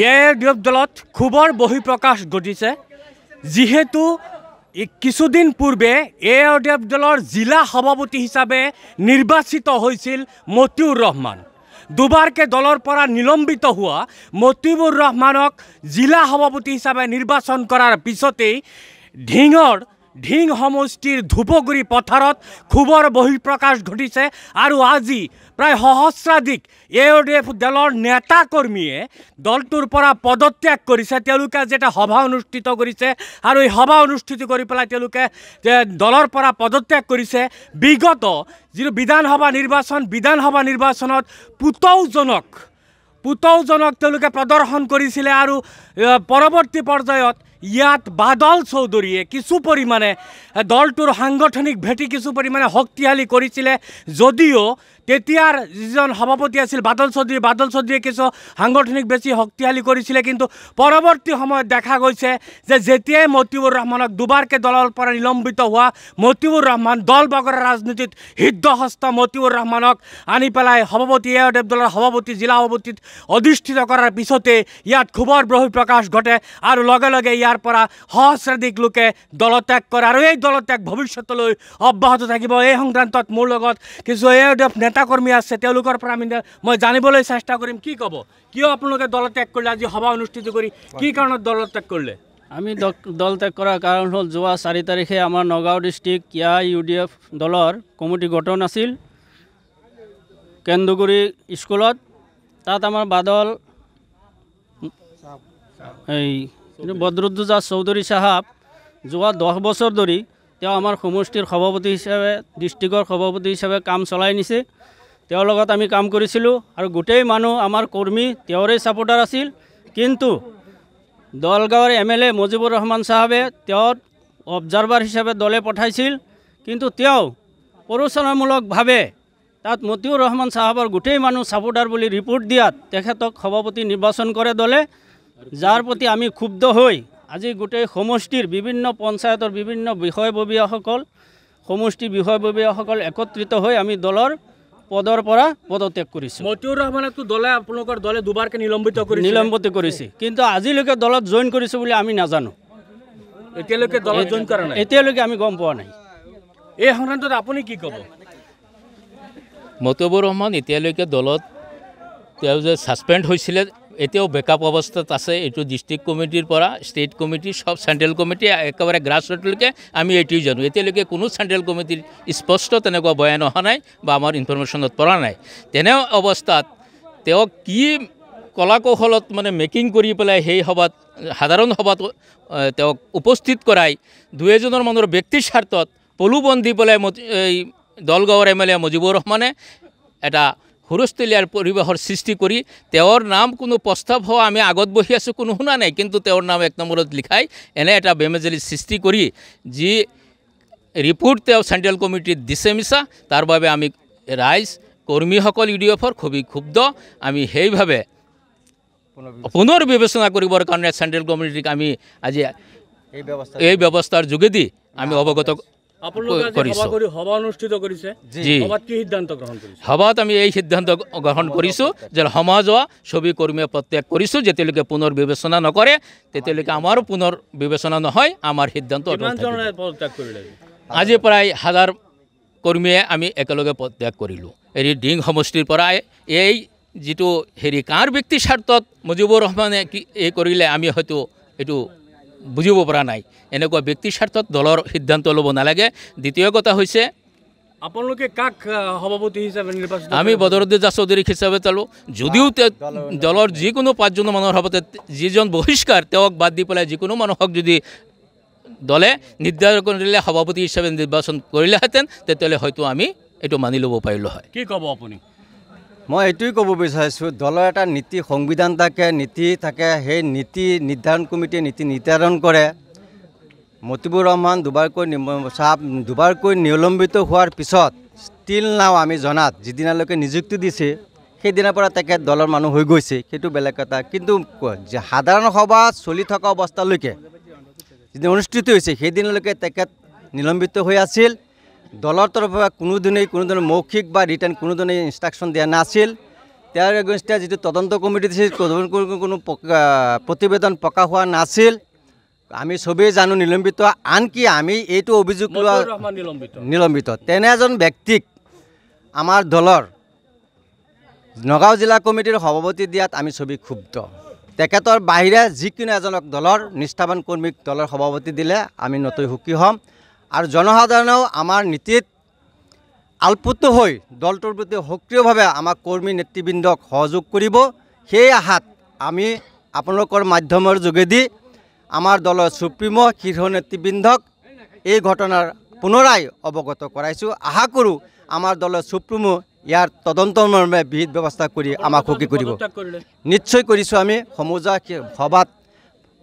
ইয়াৰ দলত খুবৰ বহিঃপ্ৰকাশ ঘটিছে যিহেতু কিছুদিন পূৰ্বে এ আৰ ডি এফ দলৰ জিলা সভাপতি হিচাপে নিৰ্বাচিত হৈছিল মতিউৰ ৰহমান দুবাৰকৈ দলৰ পৰা নিলম্বিত হোৱা মতিউৰ ৰহমানক জিলা সভাপতি হিচাপে নিৰ্বাচন কৰাৰ পিছতেই ঢিঙৰ ঢিং সমষ্টির ধূপগুড়ি পথারত ক্ষোভর বহিঃপ্রকাশ ঘটিছে আর আজি প্রায় সহস্রাধিক এডিএফ দলের নেতা কর্মীয় দলটোরপর পদত্যাগ করেছে যেটা সভা অনুষ্ঠিত করেছে আর এই সভা অনুষ্ঠিত করে পেলায় যে দলের পদত্যাগ করেছে বিগত যদি বিধানসভা নির্বাচন বিধানসভা নির্বাচনত পুতৌজনক পুতৌজনক প্রদর্শন করেছিল আর পরবর্তী পর্যায়ত ইয়াত বাদল চৌধুৰীয়ে কিছু পৰিমাণে দলটোৰ সাংগঠনিক ভেটি কিছু পৰিমাণে শক্তিশালী কৰিছিলে যদিও তেতিয়াৰ যিজন সভাপতি আছিল বাদল চৌধুৰী বাদল চৌধুৰীয়ে কিছু সাংগঠনিক বেছি শক্তিশালী কৰিছিলে কিন্তু পৰৱৰ্তী সময়ত দেখা গৈছে যে যেতিয়াই মতিবুৰ ৰহমানক দুবাৰকৈ দলৰ পৰা নিলম্বিত হোৱা মতিবুৰ ৰহমান দল বগৰা ৰাজনীতিত সিদ্ধহস্ত মতিবুৰ ৰহমানক আনি পেলাই সভাপতি এ ডেব দলৰ সভাপতি জিলা সভাপতিত অধিষ্ঠিত কৰাৰ পিছতে ইয়াত ক্ষোভৰ বহিঃপ্ৰকাশ ঘটে আৰু লগে লগে ইয়াৰ পৰা সহস্ৰাধিক লোকে দলত্যাগ কৰে আৰু এই দলত্যাগ ভৱিষ্যতলৈ অব্যাহত থাকিব এই সংক্ৰান্তত মোৰ লগত কিছু এ ডেব নেতা নেতাকৰ্মী আছে পৰা আমি মই জানিবলৈ চেষ্টা কৰিম কি ক'ব কিয় আপোনালোকে দল ত্যাগ কৰিলে আজি সভা অনুষ্ঠিত কৰি কি কাৰণত দল ত্যাগ কৰিলে আমি দল ত্যাগ কৰাৰ কাৰণ হ'ল যোৱা চাৰি তাৰিখে আমাৰ Nagaon district AIUDF দলৰ কমিটি গঠন আছিল কেন্দুগুৰি স্কুলত তাত আমাৰ বাদল এই বদ্ৰুদ্দুজা চৌধুৰী চাহাব যোৱা দহ বছৰ ধৰি তেওঁ আমাৰ সমষ্টিৰ সভাপতি হিচাপে ডিষ্ট্ৰিক্টৰ সভাপতি হিচাপে কাম চলাই নিছে তেওঁৰ লগত আমি কাম কৰিছিলোঁ আৰু গোটেই মানুহ আমাৰ কৰ্মী তেওঁৰে ছাপোৰ্টাৰ আছিল কিন্তু দলগাঁৱৰ M L A Mujibur Rahman চাহাবে তেওঁৰ অবজাৰ্ভাৰ হিচাপে দলে পঠাইছিল কিন্তু তেওঁ প্ৰৰোচনামূলকভাৱে তাত মতিউৰ ৰহমান চাহাবৰ গোটেই মানুহ ছাপৰ্টাৰ বুলি ৰিপৰ্ট দিয়াত তেখেতক সভাপতি নিৰ্বাচন কৰে দলে যাৰ প্ৰতি আমি ক্ষুব্ধ হৈ আজি গোটেই সমষ্টিৰ বিভিন্ন পঞ্চায়তৰ বিভিন্ন বিষয়ববীয়াসকল সমষ্টি বিষয়ববীয়াসকল একত্ৰিত হৈ আমি দলৰ পদৰ পৰা পদত্যাগ কৰিছে মতিউৰ ৰহমানকতো দলে আপোনালোকৰ দলে দুবাৰকৈ নিলম্বিত কৰিছে নিলম্বিত কৰিছে কিন্তু আজিলৈকে দলত জইন কৰিছে বুলি আমি নাজানো এতিয়ালৈকে দলত জইন কৰা নাই এতিয়ালৈকে আমি গম পোৱা নাই এই সংক্ৰান্তত আপুনি কি ক'ব মতিবুৰ ৰহমান এতিয়ালৈকে দলত তেওঁ যে ছাছপেণ্ড হৈছিলে এতিয়াও বেকআপ অৱস্থাত আছে এইটো ডিষ্ট্ৰিক্ট কমিটিৰ পৰা state committee sub central committee একেবাৰে গ্ৰাছৰুটলৈকে আমি এইটোৱেই জানো এতিয়ালৈকে কোনো চেণ্ট্ৰেল কমিটিৰ স্পষ্ট তেনেকুৱা বয়ান অহা নাই বা আমাৰ ইনফৰমেশ্যনত পৰা নাই তেনে অৱস্থাত তেওঁ কি কলা কৌশলত মানে মেকিং কৰি পেলাই সেই সভাত সাধাৰণ সভাত তেওঁক উপস্থিত কৰাই দুই এজনৰ মানুহৰ ব্যক্তিৰ স্বাৰ্থত প্ৰলোভন দি পেলাই এই দলগাঁৱৰ এম এল এ মুজিবুৰ ৰহমানে এটা হুলস্থলীয়াৰ পৰিৱেশৰ সৃষ্টি কৰি তেওঁৰ নাম কোনো প্ৰস্তাৱ হোৱা আমি আগত বহি আছোঁ কোনো শুনা নাই কিন্তু তেওঁৰ নাম এক নম্বৰত লিখাই এনে এটা বেমেজালি সৃষ্টি কৰি যি ৰিপৰ্ট তেওঁ চেণ্ট্ৰেল কমিটিত দিছে মিছা তাৰ বাবে আমি ৰাইজ কৰ্মীসকল ইউ ডি এফৰ খুবেই ক্ষুব্ধ আমি সেইভাৱে পুনৰ বিবেচনা কৰিবৰ কাৰণে চেণ্ট্ৰেল কমিটিক আমি আজি এই ব্যৱস্থাৰ যোগেদি আমি অৱগত সভাত আমি এই সিদ্ধান্ত গ্ৰহণ কৰিছোঁ যে সমাজৱা ছবি কৰ্মীয়ে প্ৰত্যাগ কৰিছোঁ যেতিয়ালৈকে পুনৰ বিবেচনা নকৰে তেতিয়ালৈকে আমাৰো পুনৰ বিবেচনা নহয় আমাৰ সিদ্ধান্ত আজি প্ৰায় হাজাৰ কৰ্মীয়ে আমি একেলগে প্ৰত্যাগ কৰিলোঁ হেৰি ডিং সমষ্টিৰ পৰাই এই যিটো হেৰি কাৰ ব্যক্তি স্বাৰ্থত মুজিবুৰ ৰহমানে কি এই কৰিলে আমি হয়তো এইটো বুজিব পৰা নাই এনেকুৱা ব্যক্তিস্বাৰ্থত দলৰ সিদ্ধান্ত ল'ব নালাগে দ্বিতীয় কথা হৈছে আপোনালোকে কাক সভাপতি হিচাপে নিৰ্বাচন আমি বদৰুদ্দিনা চৌধুৰীক হিচাপে চালোঁ যদিও তেওঁ দলৰ যিকোনো পাঁচজন মানুহৰ সভাপতি যিজন বহিষ্কাৰ তেওঁক বাদ দি পেলাই যিকোনো মানুহক যদি দলে নিৰ্ধাৰণ কৰিলে সভাপতি হিচাপে নিৰ্বাচন কৰিলেহেঁতেন তেতিয়াহ'লে হয়তো আমি এইটো মানি ল'ব পাৰিলোঁ হয় কি ক'ব আপুনি মই এইটোৱেই ক'ব বিচাৰিছোঁ দলৰ এটা নীতি সংবিধান থাকে নীতি থাকে সেই নীতি নিৰ্ধাৰণ কমিটিয়ে নীতি নিৰ্ধাৰণ কৰে মতিবুৰ ৰহমান দুবাৰকৈ চাহ দুবাৰকৈ নিলম্বিত হোৱাৰ পিছত ষ্টিল নাও আমি জনাত যিদিনালৈকে নিযুক্তি দিছে সেইদিনাৰ পৰা তেখেত দলৰ মানুহ হৈ গৈছে সেইটো বেলেগ এটা কিন্তু সাধাৰণ সভা চলি থকা অৱস্থালৈকে যিদিন অনুষ্ঠিত হৈছে সেইদিনলৈকে তেখেত নিলম্বিত হৈ আছিল দলৰ তৰফৰ পৰা কোনোদিনেই কোনোদিনে মৌখিক বা ৰিটাৰ্ণ কোনোদিনেই ইনষ্ট্ৰাকশ্যন দিয়া নাছিল তেওঁৰ এগেইনষ্টে যিটো তদন্ত কমিটি দিছিল কোনো প্ৰতিবেদন প্ৰকাশ হোৱা নাছিল আমি চবেই জানো নিলম্বিত আনকি আমি এইটো অভিযোগ লোৱা নিলম্বিত তেনে এজন ব্যক্তিক আমাৰ দলৰ নগাঁও জিলা কমিটিৰ সভাপতি দিয়াত আমি ছবি ক্ষুব্ধ তেখেতৰ বাহিৰে যিকোনো এজনক দলৰ নিষ্ঠাবান কৰ্মীক দলৰ সভাপতি দিলে আমি নতুন সুখী হ'ম আৰু জনসাধাৰণেও আমাৰ নীতিত আলপুত হৈ দলটোৰ প্ৰতি সক্ৰিয়ভাৱে আমাৰ কৰ্মী নেতৃবৃন্দক সহযোগ কৰিব সেই আশাত আমি আপোনালোকৰ মাধ্যমৰ যোগেদি আমাৰ দলৰ সুপ্ৰিমো শীৰ্ষ নেতৃবৃন্দক এই ঘটনাৰ পুনৰাই অৱগত কৰাইছোঁ আশা কৰোঁ আমাৰ দলৰ সুপ্ৰিমো ইয়াৰ তদন্তমৰ্মে বিহিত ব্যৱস্থা কৰি আমাক সুখী কৰিব নিশ্চয় কৰিছোঁ আমি সমজুৱা সভাত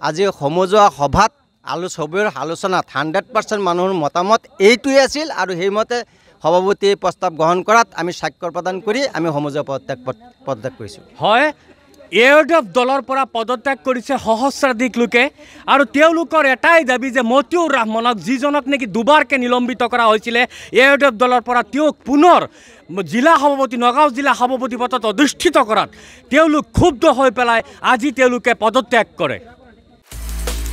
আজি সমজুৱা সভাত আলো সবের আলোচনাত হান্ড্রেড পার্সেন্ট মানুষের মতামত এইটাই আছিল আর সেইমতে সভাপতি এই প্রস্তাব গ্রহণ করাত আমি স্বাক্ষর প্রদান করে আমি সমজীয় পদত্যাগ পদত্যাগ করেছি হয় এয়ারডফ দলের পদত্যাগ করেছে সহস্রাধিক লোকে আর এটাই দাবি যে মতিউর রহমানক যজনক নাকি দুবারকে নিলম্বিত করা হয়েছিল এয়ারডফ দলের পরা পুনের জিলা সভাপতি নগাঁও জিলা সভাপতি পদত অধিষ্ঠিত করাত খুব্ধ হয়ে পেলায় আজি পদত্যাগ করে